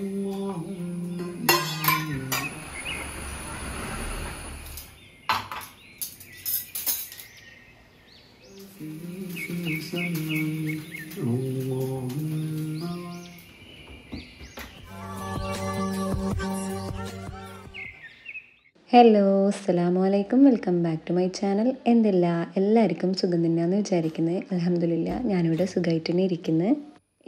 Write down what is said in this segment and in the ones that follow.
hello അസ്സാമു അലൈക്കും welcome back to my channel എന്തില്ല എല്ലാവർക്കും സുഖം തന്നെയാണെന്ന് വിചാരിക്കുന്നത് അലഹമില്ല ഞാനിവിടെ സുഖമായിട്ട് തന്നെ ഇരിക്കുന്നത്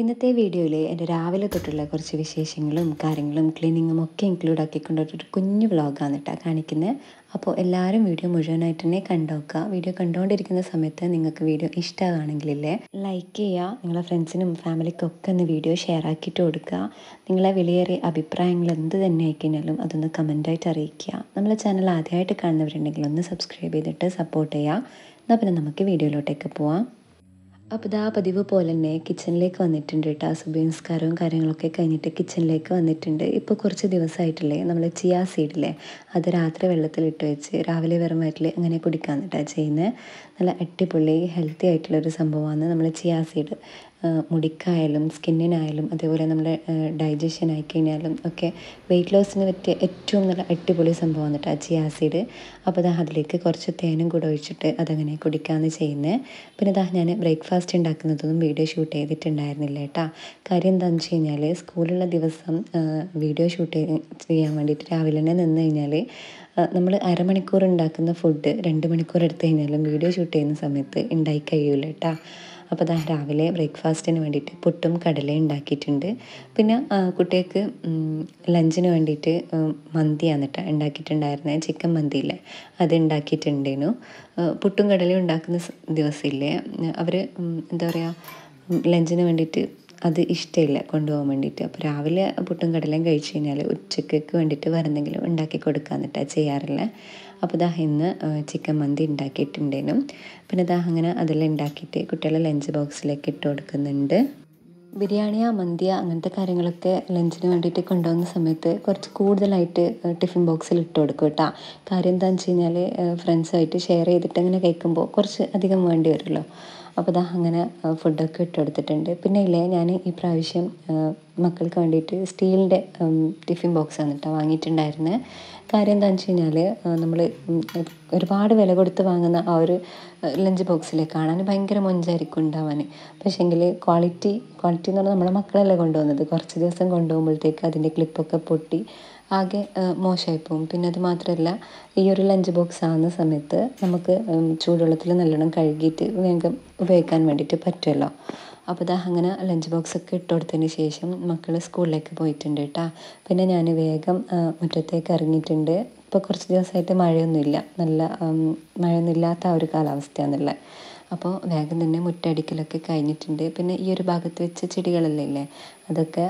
ഇന്നത്തെ വീഡിയോയിൽ എൻ്റെ രാവിലെ തൊട്ടുള്ള കുറച്ച് വിശേഷങ്ങളും കാര്യങ്ങളും ക്ലീനിങ്ങും ഒക്കെ ഇൻക്ലൂഡ് ആക്കിക്കൊണ്ടൊരു കുഞ്ഞു വ്ളോഗാണ് കേട്ടോ കാണിക്കുന്നത് അപ്പോൾ എല്ലാവരും വീഡിയോ മുഴുവനായിട്ട് തന്നെ കണ്ടോക്കുക വീഡിയോ കണ്ടുകൊണ്ടിരിക്കുന്ന സമയത്ത് നിങ്ങൾക്ക് വീഡിയോ ഇഷ്ടമാണെങ്കിലേ ലൈക്ക് ചെയ്യുക നിങ്ങളെ ഫ്രണ്ട്സിനും ഫാമിലിക്കും ഒക്കെ ഒന്ന് വീഡിയോ ഷെയർ ആക്കിയിട്ട് കൊടുക്കുക നിങ്ങളെ വിലയേറിയ അഭിപ്രായങ്ങൾ എന്ത് തന്നെ ആയിക്കഴിഞ്ഞാലും അതൊന്ന് കമൻറ്റായിട്ട് അറിയിക്കുക നമ്മളെ ചാനൽ ആദ്യമായിട്ട് കാണുന്നവരുണ്ടെങ്കിൽ ഒന്ന് സബ്സ്ക്രൈബ് ചെയ്തിട്ട് സപ്പോർട്ട് ചെയ്യുക എന്നാൽ പിന്നെ നമുക്ക് വീഡിയോയിലോട്ടേക്ക് പോവാം അപ്പോൾ ഇതാ പതിവ് പോലെ തന്നെ കിച്ചണിലേക്ക് വന്നിട്ടുണ്ട് കേട്ടോ സുബി നിസ്കാരവും കാര്യങ്ങളൊക്കെ കഴിഞ്ഞിട്ട് കിച്ചണിലേക്ക് വന്നിട്ടുണ്ട് ഇപ്പോൾ കുറച്ച് ദിവസമായിട്ടില്ലേ നമ്മൾ ചിയാ സീഡില്ലേ അത് രാത്രി വെള്ളത്തിൽ ഇട്ട് വെച്ച് രാവിലെ വെറും വയറ്റിൽ അങ്ങനെ കുടിക്കാമെന്ന് കേട്ടോ ചെയ്യുന്നത് നല്ല അടിപൊളി ഹെൽത്തി ആയിട്ടുള്ളൊരു സംഭവമാണ് നമ്മൾ ചിയാ സീഡ് മുടിക്കായാലും സ്കിന്നിനായാലും അതേപോലെ നമ്മുടെ ഡൈജഷൻ ആയിക്കഴിഞ്ഞാലും ഒക്കെ വെയിറ്റ് ലോസിന് പറ്റിയ ഏറ്റവും നല്ല അടിപൊളി സംഭവം വന്നിട്ട് ചിയ ആസിഡ് അപ്പോൾ ദാ അതിലേക്ക് കുറച്ച് തേനും കൂടെ ഒഴിച്ചിട്ട് അതങ്ങനെ കുടിക്കാമെന്ന് ചെയ്യുന്നത് പിന്നെ ദാ ഞാൻ ബ്രേക്ക്ഫാസ്റ്റ് ഉണ്ടാക്കുന്നതൊന്നും വീഡിയോ ഷൂട്ട് ചെയ്തിട്ടുണ്ടായിരുന്നില്ല കേട്ടോ കാര്യം എന്താണെന്ന് വെച്ച് കഴിഞ്ഞാൽ സ്കൂളുള്ള ദിവസം വീഡിയോ ഷൂട്ട് ചെയ്യാൻ വേണ്ടിയിട്ട് രാവിലെ തന്നെ നിന്ന് കഴിഞ്ഞാൽ നമ്മൾ അരമണിക്കൂർ ഉണ്ടാക്കുന്ന ഫുഡ് രണ്ട് മണിക്കൂർ എടുത്തു കഴിഞ്ഞാലും വീഡിയോ ഷൂട്ട് ചെയ്യുന്ന സമയത്ത് ഉണ്ടായി കഴിയൂല കേട്ടോ അപ്പോൾ ദാ രാവിലെ ബ്രേക്ക്ഫാസ്റ്റിന് വേണ്ടിയിട്ട് പുട്ടും കടലയും ഉണ്ടാക്കിയിട്ടുണ്ട് പിന്നെ കുട്ടികൾക്ക് ലഞ്ചിന് വേണ്ടിയിട്ട് മന്തിയാണ് കേട്ടോ ഉണ്ടാക്കിയിട്ടുണ്ടായിരുന്നത് ചിക്കൻ മന്തിയില്ലേ അത് ഉണ്ടാക്കിയിട്ടുണ്ടേനു പുട്ടും കടലയും ഉണ്ടാക്കുന്ന ദിവസമില്ലേ അവർ എന്താ പറയുക ലഞ്ചിന് വേണ്ടിയിട്ട് അത് ഇഷ്ടമില്ല കൊണ്ടുപോകാൻ വേണ്ടിയിട്ട് അപ്പോൾ രാവിലെ പുട്ടും കടലയും കഴിച്ച് കഴിഞ്ഞാൽ ഉച്ചയ്ക്ക് വേണ്ടിയിട്ട് വരുന്നെങ്കിലും ഉണ്ടാക്കി കൊടുക്കാന്നിട്ടാണ് ചെയ്യാറില്ല അപ്പോൾ ദാ ഇന്ന് ചിക്കൻ മന്തി ഉണ്ടാക്കിയിട്ടുണ്ടേനു പിന്നെ ദാ അങ്ങനെ അതെല്ലാം ഉണ്ടാക്കിയിട്ട് കുട്ടികളെ ലഞ്ച് ബോക്സിലേക്ക് ഇട്ട് കൊടുക്കുന്നുണ്ട് ബിരിയാണിയാ മന്തിയാ അങ്ങനത്തെ കാര്യങ്ങളൊക്കെ ലഞ്ചിന് വേണ്ടിയിട്ട് കൊണ്ടുവന്ന സമയത്ത് കുറച്ച് കൂടുതലായിട്ട് ടിഫിൻ ബോക്സിൽ ഇട്ട് കൊടുക്കും കേട്ടോ കാര്യം എന്താണെന്ന് വെച്ച് കഴിഞ്ഞാൽ ഫ്രണ്ട്സുമായിട്ട് ഷെയർ ചെയ്തിട്ട് അങ്ങനെ കഴിക്കുമ്പോൾ കുറച്ച് അധികം വേണ്ടി വരുമല്ലോ അപ്പോൾ ഇതാ അങ്ങനെ ഫുഡൊക്കെ എടുത്തിട്ടുണ്ട് പിന്നെ ഇല്ലേ ഞാൻ ഈ പ്രാവശ്യം മക്കൾക്ക് വേണ്ടിയിട്ട് സ്റ്റീലിൻ്റെ ടിഫിൻ ബോക്സ് ആണ് കേട്ടോ വാങ്ങിയിട്ടുണ്ടായിരുന്നത് കാര്യം എന്താണെന്ന് വെച്ച് കഴിഞ്ഞാൽ നമ്മൾ ഒരുപാട് വില കൊടുത്ത് വാങ്ങുന്ന ആ ഒരു ലഞ്ച് ബോക്സിലെ കാണാൻ ഭയങ്കര മൊഞ്ചായിരിക്കും ഉണ്ടാവാൻ എങ്കിൽ ക്വാളിറ്റി ക്വാളിറ്റി എന്ന് പറഞ്ഞാൽ നമ്മളെ മക്കളല്ലേ കൊണ്ടുവന്നത് കുറച്ച് ദിവസം കൊണ്ടുപോകുമ്പോഴത്തേക്ക് അതിൻ്റെ ക്ലിപ്പൊക്കെ പൊട്ടി ആകെ മോശമായി പോകും പിന്നെ അത് മാത്രമല്ല ഈ ഒരു ലഞ്ച് ബോക്സ് ആകുന്ന സമയത്ത് നമുക്ക് ചൂടുവെള്ളത്തിൽ നല്ലോണം കഴുകിയിട്ട് വേഗം ഉപയോഗിക്കാൻ വേണ്ടിയിട്ട് പറ്റുമല്ലോ അപ്പോൾ ദാ അങ്ങനെ ലഞ്ച് ഒക്കെ ഇട്ട് കൊടുത്തതിന് ശേഷം മക്കൾ സ്കൂളിലേക്ക് പോയിട്ടുണ്ട് കേട്ടോ പിന്നെ ഞാൻ വേഗം മുറ്റത്തേക്ക് ഇറങ്ങിയിട്ടുണ്ട് ഇപ്പോൾ കുറച്ച് ദിവസമായിട്ട് മഴയൊന്നുമില്ല നല്ല മഴയൊന്നുമില്ലാത്ത ആ ഒരു കാലാവസ്ഥയാണുള്ളത് അപ്പോൾ വേഗം തന്നെ മുറ്റടിക്കലൊക്കെ കഴിഞ്ഞിട്ടുണ്ട് പിന്നെ ഈ ഒരു ഭാഗത്ത് വെച്ച ചെടികളല്ലേ അതൊക്കെ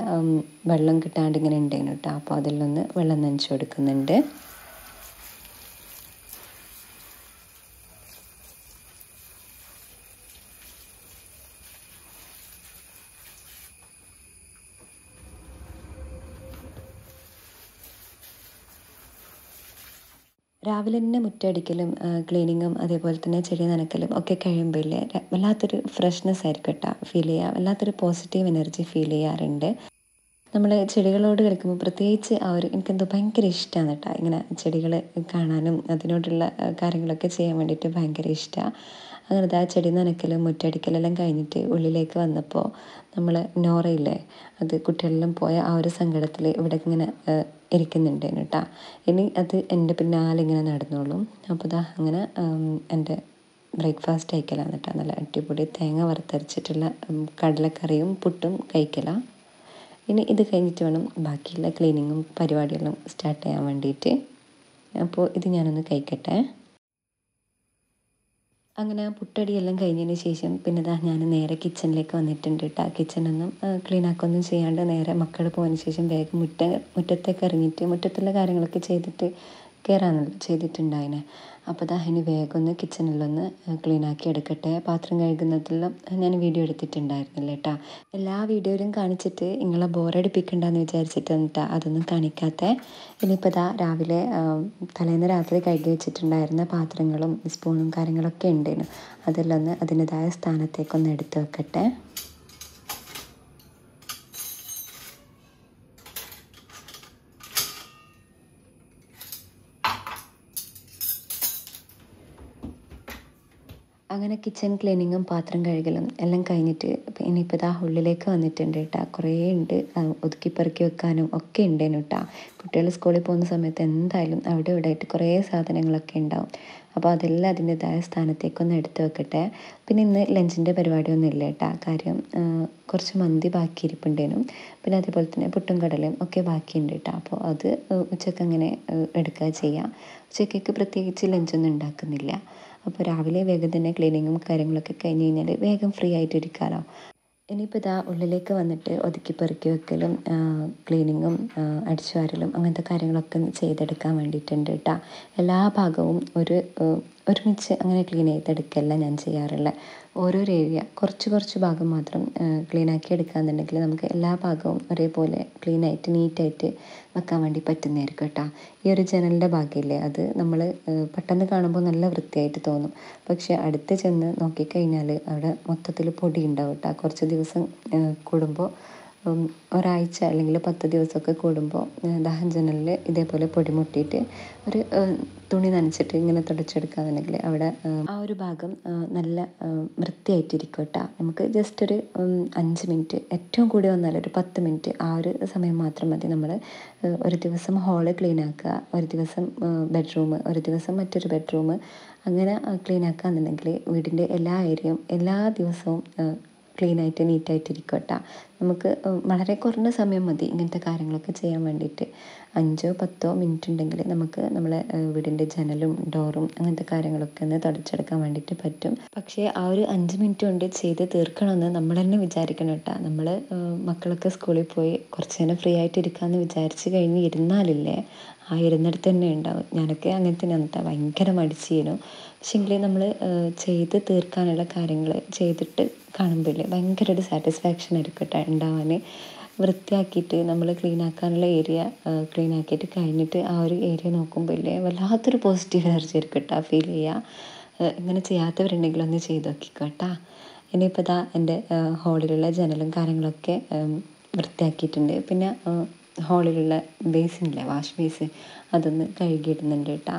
വെള്ളം കിട്ടാണ്ട് ഇങ്ങനെ ഉണ്ടായിരുന്നു കേട്ടോ അപ്പോൾ അതിലൊന്ന് വെള്ളം നനച്ച് കൊടുക്കുന്നുണ്ട് രാവിലെ തന്നെ മുറ്റടിക്കലും ക്ലീനിങ്ങും അതേപോലെ തന്നെ ചെടി നനക്കലും ഒക്കെ ഇല്ലേ വല്ലാത്തൊരു ഫ്രഷ്നെസ് ആയിരിക്കും കേട്ടോ ഫീൽ ചെയ്യുക വല്ലാത്തൊരു പോസിറ്റീവ് എനർജി ഫീൽ ചെയ്യാറുണ്ട് നമ്മൾ ചെടികളോട് കളിക്കുമ്പോൾ പ്രത്യേകിച്ച് ആ ഒരു എനിക്കെന്തോ ഭയങ്കര ഇഷ്ടമാണ് കേട്ടോ ഇങ്ങനെ ചെടികൾ കാണാനും അതിനോടുള്ള കാര്യങ്ങളൊക്കെ ചെയ്യാൻ വേണ്ടിയിട്ട് ഭയങ്കര ഇഷ്ടമാണ് അങ്ങനത്തെ ആ ചെടി നനയ്ക്കലും മുറ്റടിക്കലെല്ലാം കഴിഞ്ഞിട്ട് ഉള്ളിലേക്ക് വന്നപ്പോൾ നമ്മൾ നോറയില്ലേ അത് കുട്ടികളെല്ലാം പോയ ആ ഒരു സങ്കടത്തിൽ ഇവിടെ ഇങ്ങനെ ഇരിക്കുന്നുണ്ട് കേട്ടോ ഇനി അത് എൻ്റെ പിന്നാലെ ഇങ്ങനെ നടന്നോളും അപ്പോൾ ഇതാ അങ്ങനെ എൻ്റെ ബ്രേക്ക്ഫാസ്റ്റ് കഴിക്കലാണ് കേട്ടോ നല്ല അടിപൊളി തേങ്ങ വറുത്തരച്ചിട്ടുള്ള കടലക്കറിയും പുട്ടും കഴിക്കലാണ് ഇനി ഇത് കഴിഞ്ഞിട്ട് വേണം ബാക്കിയുള്ള ക്ലീനിങ്ങും പരിപാടികളും സ്റ്റാർട്ട് ചെയ്യാൻ വേണ്ടിയിട്ട് അപ്പോൾ ഇത് ഞാനൊന്ന് കഴിക്കട്ടെ അങ്ങനെ പുട്ടടിയെല്ലാം കഴിഞ്ഞതിന് ശേഷം പിന്നെ ഇതാ ഞാൻ നേരെ കിച്ചണിലേക്ക് വന്നിട്ടുണ്ട് കേട്ടോ കിച്ചണൊന്നും ക്ലീൻ ആക്കൊന്നും ചെയ്യാണ്ട് നേരെ മക്കൾ പോയതിന് ശേഷം വേഗം മുറ്റ മുറ്റത്തേക്ക് ഇറങ്ങിയിട്ട് മുറ്റത്തുള്ള കാര്യങ്ങളൊക്കെ ചെയ്തിട്ട് കയറാനുള്ള ചെയ്തിട്ടുണ്ടായിനെ അപ്പോൾ ദാ ഇനി വേഗം ഒന്ന് കിച്ചണിലൊന്ന് ക്ലീനാക്കി എടുക്കട്ടെ പാത്രം കഴുകുന്നതിലും ഞാൻ വീഡിയോ എടുത്തിട്ടുണ്ടായിരുന്നില്ല കേട്ടോ എല്ലാ വീഡിയോയിലും കാണിച്ചിട്ട് നിങ്ങളെ ബോറടിപ്പിക്കണ്ടെന്ന് വിചാരിച്ചിട്ടാണ് കേട്ടോ അതൊന്നും കാണിക്കാത്ത ഇനിയിപ്പോൾ ദാ രാവിലെ തലേന്ന് രാത്രി കഴുകി വെച്ചിട്ടുണ്ടായിരുന്ന പാത്രങ്ങളും സ്പൂണും കാര്യങ്ങളൊക്കെ ഉണ്ടായിരുന്നു അതെല്ലാം ഒന്ന് അതിൻ്റെതായ സ്ഥാനത്തേക്കൊന്ന് എടുത്ത് വെക്കട്ടെ അങ്ങനെ കിച്ചൺ ക്ലീനിങ്ങും പാത്രം കഴുകലും എല്ലാം കഴിഞ്ഞിട്ട് ഇനിയിപ്പോൾ ഇതാ ഉള്ളിലേക്ക് വന്നിട്ടുണ്ട് കേട്ടോ കുറേ ഉണ്ട് ഒതുക്കി പെറുക്കി വെക്കാനും ഒക്കെ ഉണ്ടേനു കേട്ടോ കുട്ടികൾ സ്കൂളിൽ പോകുന്ന സമയത്ത് എന്തായാലും അവിടെ ഇവിടെ ആയിട്ട് കുറേ സാധനങ്ങളൊക്കെ ഉണ്ടാവും അപ്പോൾ അതെല്ലാം അതിൻ്റെതായ സ്ഥാനത്തേക്കൊന്ന് എടുത്തു വെക്കട്ടെ പിന്നെ ഇന്ന് ലഞ്ചിൻ്റെ പരിപാടിയൊന്നും ഇല്ല കേട്ടോ കാര്യം കുറച്ച് മന്തി ബാക്കി ഇരിപ്പുണ്ടേനും പിന്നെ അതേപോലെ തന്നെ പുട്ടും കടലയും ഒക്കെ ബാക്കിയുണ്ട് കേട്ടോ അപ്പോൾ അത് ഉച്ചയ്ക്ക് അങ്ങനെ എടുക്കുക ചെയ്യാം ഉച്ചക്കേക്ക് പ്രത്യേകിച്ച് ലഞ്ചൊന്നും ഉണ്ടാക്കുന്നില്ല അപ്പോൾ രാവിലെ വേഗം തന്നെ ക്ലീനിങ്ങും കാര്യങ്ങളൊക്കെ കഴിഞ്ഞ് കഴിഞ്ഞാൽ വേഗം ഫ്രീ ആയിട്ട് ഇരിക്കാമല്ലോ ഇനിയിപ്പോൾ ഇതാ ഉള്ളിലേക്ക് വന്നിട്ട് ഒതുക്കി പെറുക്കി വെക്കലും ക്ലീനിങ്ങും അടിച്ചു വാരലും അങ്ങനത്തെ കാര്യങ്ങളൊക്കെ ചെയ്തെടുക്കാൻ വേണ്ടിയിട്ടുണ്ട് കേട്ടോ എല്ലാ ഭാഗവും ഒരു ഒരുമിച്ച് അങ്ങനെ ക്ലീൻ ചെയ്തെടുക്കുകയല്ല ഞാൻ ചെയ്യാറുള്ളത് ഓരോരോ ഏരിയ കുറച്ച് കുറച്ച് ഭാഗം മാത്രം ക്ലീനാക്കി എടുക്കുകയെന്നുണ്ടെങ്കിൽ നമുക്ക് എല്ലാ ഭാഗവും ഒരേപോലെ ക്ലീനായിട്ട് നീറ്റായിട്ട് വെക്കാൻ വേണ്ടി പറ്റുന്നതായിരിക്കും കേട്ടോ ഈ ഒരു ജനലിൻ്റെ ഭാഗമില്ലേ അത് നമ്മൾ പെട്ടെന്ന് കാണുമ്പോൾ നല്ല വൃത്തിയായിട്ട് തോന്നും പക്ഷേ അടുത്ത് ചെന്ന് നോക്കിക്കഴിഞ്ഞാൽ അവിടെ മൊത്തത്തിൽ പൊടി ഉണ്ടാവും കേട്ടോ കുറച്ച് ദിവസം കൂടുമ്പോൾ ഒരാഴ്ച അല്ലെങ്കിൽ പത്ത് ദിവസമൊക്കെ കൂടുമ്പോൾ ദാഹം ജനലിൽ ഇതേപോലെ പൊടി മുട്ടിയിട്ട് ഒരു തുണി നനച്ചിട്ട് ഇങ്ങനെ തുടച്ചെടുക്കാന്നുണ്ടെങ്കിൽ അവിടെ ആ ഒരു ഭാഗം നല്ല വൃത്തിയായിട്ടിരിക്കും കേട്ടോ നമുക്ക് ജസ്റ്റ് ഒരു അഞ്ച് മിനിറ്റ് ഏറ്റവും കൂടി വന്നാൽ ഒരു പത്ത് മിനിറ്റ് ആ ഒരു സമയം മാത്രം മതി നമ്മൾ ഒരു ദിവസം ഹോള് ക്ലീൻ ആക്കുക ഒരു ദിവസം ബെഡ്റൂം ഒരു ദിവസം മറ്റൊരു ബെഡ്റൂം അങ്ങനെ ക്ലീൻ എന്നുണ്ടെങ്കിൽ വീടിൻ്റെ എല്ലാ ഏരിയയും എല്ലാ ദിവസവും ആയിട്ട് നീറ്റായിട്ട് ഇരിക്കും കേട്ടോ നമുക്ക് വളരെ കുറഞ്ഞ സമയം മതി ഇങ്ങനത്തെ കാര്യങ്ങളൊക്കെ ചെയ്യാൻ വേണ്ടിയിട്ട് അഞ്ചോ പത്തോ മിനിറ്റ് ഉണ്ടെങ്കിൽ നമുക്ക് നമ്മളെ വീടിൻ്റെ ജനലും ഡോറും അങ്ങനത്തെ കാര്യങ്ങളൊക്കെ ഒന്ന് തുടച്ചെടുക്കാൻ വേണ്ടിയിട്ട് പറ്റും പക്ഷേ ആ ഒരു അഞ്ച് മിനിറ്റ് കൊണ്ട് ചെയ്ത് തീർക്കണമെന്ന് നമ്മൾ തന്നെ വിചാരിക്കണം കേട്ടോ നമ്മൾ മക്കളൊക്കെ സ്കൂളിൽ പോയി കുറച്ച് നേരം ഫ്രീ ആയിട്ട് ഇരിക്കാമെന്ന് വിചാരിച്ച് കഴിഞ്ഞ് ഇരുന്നാലില്ലേ ആ ഇരുന്നിടത്ത് തന്നെ ഉണ്ടാവും ഞാനൊക്കെ അങ്ങനെ തന്നെ ഭയങ്കര മടിച്ചീനു പക്ഷേങ്കിൽ നമ്മൾ ചെയ്ത് തീർക്കാനുള്ള കാര്യങ്ങൾ ചെയ്തിട്ട് കാണുമ്പോൾ ഭയങ്കര ഒരു സാറ്റിസ്ഫാക്ഷൻ ആയിരിക്കട്ടെ ഉണ്ടാവാൻ വൃത്തിയാക്കിയിട്ട് നമ്മൾ ക്ലീൻ ആക്കാനുള്ള ഏരിയ ക്ലീൻ ആക്കിയിട്ട് കഴിഞ്ഞിട്ട് ആ ഒരു ഏരിയ നോക്കുമ്പോൾ ഇല്ലേ വല്ലാത്തൊരു പോസിറ്റീവ് എനർജി ആയിരിക്കും കേട്ടോ ഫീൽ ചെയ്യുക ഇങ്ങനെ ചെയ്യാത്തവരുണ്ടെങ്കിൽ ഒന്ന് ചെയ്ത് നോക്കിക്കോ കേട്ടോ ഇനിയിപ്പോൾ ഇതാ എൻ്റെ ഹോളിലുള്ള ജനലും കാര്യങ്ങളൊക്കെ വൃത്തിയാക്കിയിട്ടുണ്ട് പിന്നെ ഹോളിലുള്ള ബേസിനില്ലേ വാഷ് ബേസ് അതൊന്ന് കഴുകിയിടുന്നുണ്ട് കേട്ടോ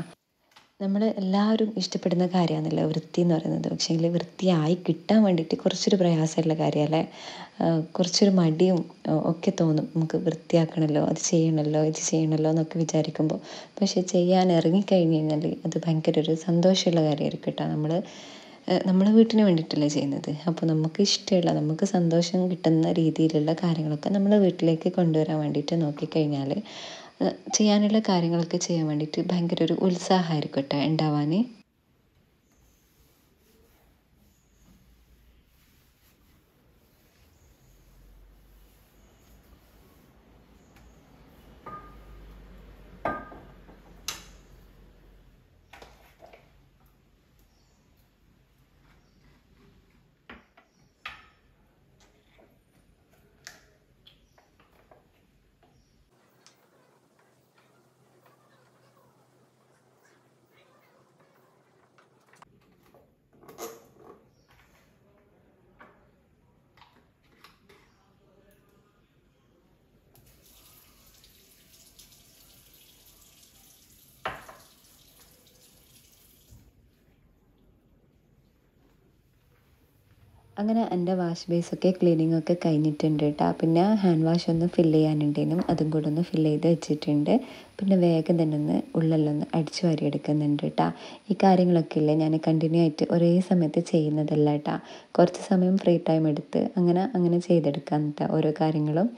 നമ്മൾ എല്ലാവരും ഇഷ്ടപ്പെടുന്ന കാര്യമാണല്ലോ വൃത്തി എന്ന് പറയുന്നത് പക്ഷേങ്കിൽ വൃത്തിയായി കിട്ടാൻ വേണ്ടിയിട്ട് കുറച്ചൊരു പ്രയാസമുള്ള കാര്യമല്ലേ കുറച്ചൊരു മടിയും ഒക്കെ തോന്നും നമുക്ക് വൃത്തിയാക്കണമല്ലോ അത് ചെയ്യണമല്ലോ ഇത് ചെയ്യണമല്ലോ എന്നൊക്കെ വിചാരിക്കുമ്പോൾ പക്ഷേ ചെയ്യാൻ ഇറങ്ങിക്കഴിഞ്ഞ് കഴിഞ്ഞാൽ അത് ഭയങ്കര ഒരു സന്തോഷമുള്ള കാര്യമായിരിക്കും കേട്ടോ നമ്മൾ നമ്മുടെ വീട്ടിന് വേണ്ടിയിട്ടല്ലേ ചെയ്യുന്നത് അപ്പോൾ നമുക്ക് ഇഷ്ടമുള്ള നമുക്ക് സന്തോഷം കിട്ടുന്ന രീതിയിലുള്ള കാര്യങ്ങളൊക്കെ നമ്മൾ വീട്ടിലേക്ക് കൊണ്ടുവരാൻ വേണ്ടിയിട്ട് നോക്കിക്കഴിഞ്ഞാൽ ചെയ്യാനുള്ള കാര്യങ്ങളൊക്കെ ചെയ്യാൻ വേണ്ടിയിട്ട് ഭയങ്കര ഒരു ഉത്സാഹമായിരിക്കും കേട്ടോ ഉണ്ടാവാൻ അങ്ങനെ എൻ്റെ വാഷ് ബേസൊക്കെ ക്ലീനിങ് ഒക്കെ കഴിഞ്ഞിട്ടുണ്ട് കേട്ടോ പിന്നെ ഹാൻഡ് വാഷ് ഒന്ന് ഫില്ല് ചെയ്യാനുണ്ടേനും അതും കൂടെ ഒന്ന് ഫില്ല് ചെയ്ത് വെച്ചിട്ടുണ്ട് പിന്നെ വേഗം തന്നെ ഒന്ന് ഉള്ളിലൊന്ന് അടിച്ചു എടുക്കുന്നുണ്ട് കേട്ടോ ഈ കാര്യങ്ങളൊക്കെ ഇല്ലേ ഞാൻ കണ്ടിന്യൂ ആയിട്ട് ഒരേ സമയത്ത് ചെയ്യുന്നതല്ല കേട്ടോ കുറച്ച് സമയം ഫ്രീ ടൈം എടുത്ത് അങ്ങനെ അങ്ങനെ ചെയ്തെടുക്കാം കേട്ടോ ഓരോ കാര്യങ്ങളും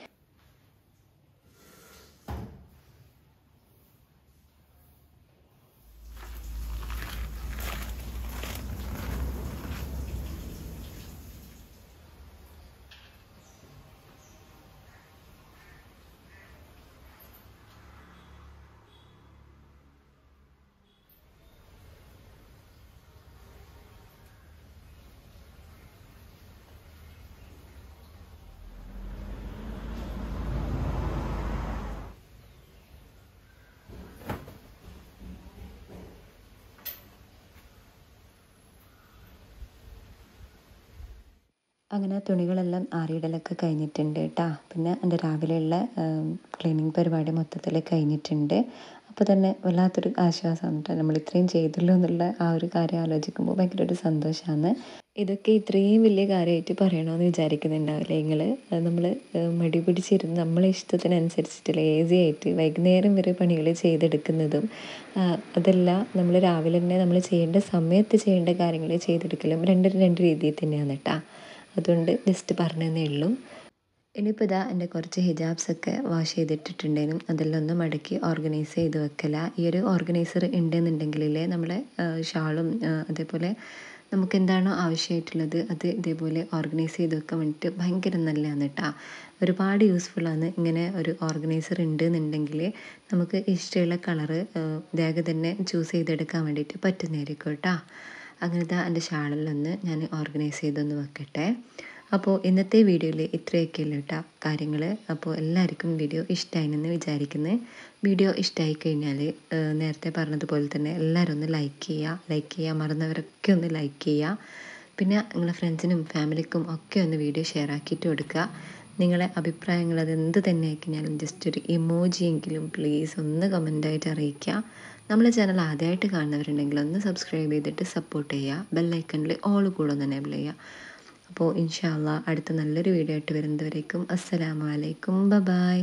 അങ്ങനെ തുണികളെല്ലാം ആറിയിടലൊക്കെ കഴിഞ്ഞിട്ടുണ്ട് കേട്ടോ പിന്നെ എൻ്റെ രാവിലെയുള്ള ക്ലീനിങ് പരിപാടി മൊത്തത്തിൽ കഴിഞ്ഞിട്ടുണ്ട് അപ്പോൾ തന്നെ വല്ലാത്തൊരു ആശ്വാസമാണ് കേട്ടോ നമ്മൾ ഇത്രയും ചെയ്തല്ലോ എന്നുള്ള ആ ഒരു കാര്യം ആലോചിക്കുമ്പോൾ ഭയങ്കര ഒരു സന്തോഷമാണ് ഇതൊക്കെ ഇത്രയും വലിയ കാര്യമായിട്ട് പറയണമെന്ന് വിചാരിക്കുന്നുണ്ടാവില്ലേ നിങ്ങൾ നമ്മൾ മടി പിടിച്ചിരുന്ന് നമ്മളെ ഇഷ്ടത്തിനനുസരിച്ചിട്ട് ലേസി ആയിട്ട് വൈകുന്നേരം വരെ പണികൾ ചെയ്തെടുക്കുന്നതും അതെല്ലാം നമ്മൾ രാവിലെ തന്നെ നമ്മൾ ചെയ്യേണ്ട സമയത്ത് ചെയ്യേണ്ട കാര്യങ്ങൾ ചെയ്തെടുക്കലും രണ്ടും രണ്ട് രീതിയിൽ തന്നെയാണ് കേട്ടോ അതുകൊണ്ട് ജസ്റ്റ് പറഞ്ഞതേ ഉള്ളൂ ഇനിയിപ്പോൾ ഇതാ എൻ്റെ കുറച്ച് ഹിജാബ്സൊക്കെ വാഷ് ചെയ്തിട്ടിട്ടുണ്ടായിരുന്നു അതെല്ലാം ഒന്ന് മടക്കി ഓർഗനൈസ് ചെയ്ത് വെക്കല ഈ ഒരു ഓർഗനൈസർ ഉണ്ടെന്നുണ്ടെങ്കിലേ നമ്മളെ ഷാളും അതേപോലെ നമുക്ക് എന്താണോ ആവശ്യമായിട്ടുള്ളത് അത് ഇതേപോലെ ഓർഗനൈസ് ചെയ്ത് വെക്കാൻ വേണ്ടിയിട്ട് ഭയങ്കര നല്ലതാണ് കേട്ടോ ഒരുപാട് യൂസ്ഫുള്ളാണ് ഇങ്ങനെ ഒരു ഓർഗനൈസർ ഉണ്ട് എന്നുണ്ടെങ്കിൽ നമുക്ക് ഇഷ്ടമുള്ള കളറ് വേഗം തന്നെ ചൂസ് ചെയ്തെടുക്കാൻ വേണ്ടിയിട്ട് പറ്റുന്നതായിരിക്കും കേട്ടോ അങ്ങനത്തെ എൻ്റെ ചാനലിലൊന്ന് ഞാൻ ഓർഗനൈസ് ചെയ്തൊന്ന് വെക്കട്ടെ അപ്പോൾ ഇന്നത്തെ വീഡിയോയിൽ ഇത്രയൊക്കെയല്ലേ കേട്ടോ കാര്യങ്ങൾ അപ്പോൾ എല്ലാവർക്കും വീഡിയോ ഇഷ്ടമായിനെന്ന് വിചാരിക്കുന്നത് വീഡിയോ ഇഷ്ടമായി കഴിഞ്ഞാൽ നേരത്തെ പറഞ്ഞതുപോലെ തന്നെ എല്ലാവരും ഒന്ന് ലൈക്ക് ചെയ്യുക ലൈക്ക് ചെയ്യുക മറന്നവരൊക്കെ ഒന്ന് ലൈക്ക് ചെയ്യുക പിന്നെ നിങ്ങളെ ഫ്രണ്ട്സിനും ഫാമിലിക്കും ഒക്കെ ഒന്ന് വീഡിയോ ഷെയർ ആക്കിയിട്ട് കൊടുക്കുക നിങ്ങളെ അഭിപ്രായങ്ങൾ അത് എന്ത് തന്നെ ആക്കിയാലും ജസ്റ്റ് ഒരു ഇമോജിയെങ്കിലും പ്ലീസ് ഒന്ന് കമൻ്റായിട്ട് അറിയിക്കുക നമ്മളെ ചാനൽ ആദ്യമായിട്ട് കാണുന്നവരുണ്ടെങ്കിൽ ഒന്ന് സബ്സ്ക്രൈബ് ചെയ്തിട്ട് സപ്പോർട്ട് ചെയ്യുക ബെല്ലൈക്കണിൽ ഓൾ കൂടെ ഒന്ന് എനേബിൾ ചെയ്യുക അപ്പോൾ ഇൻഷാല്ല അടുത്ത നല്ലൊരു വീഡിയോ ആയിട്ട് വരുന്നവരേക്കും അസ്സലാമലൈക്കും ബ ബായ്